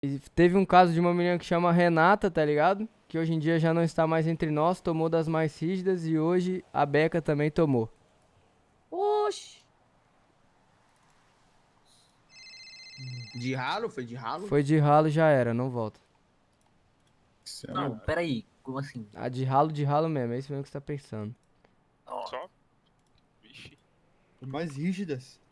E teve um caso de uma menina que chama Renata, tá ligado? Que hoje em dia já não está mais entre nós, tomou das mais rígidas e hoje a Beca também tomou. Oxi! De ralo? Foi de ralo? Foi de ralo, já era, não volta. É não, peraí, como assim? Ah, de ralo, de ralo mesmo, é isso mesmo que você tá pensando. Só? Vixe. Mais rígidas.